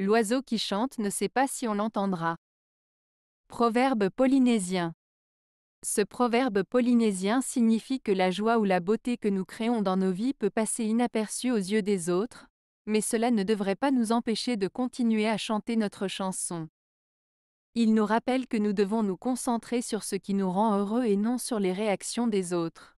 L'oiseau qui chante ne sait pas si on l'entendra. Proverbe polynésien. Ce proverbe polynésien signifie que la joie ou la beauté que nous créons dans nos vies peut passer inaperçue aux yeux des autres, mais cela ne devrait pas nous empêcher de continuer à chanter notre chanson. Il nous rappelle que nous devons nous concentrer sur ce qui nous rend heureux et non sur les réactions des autres.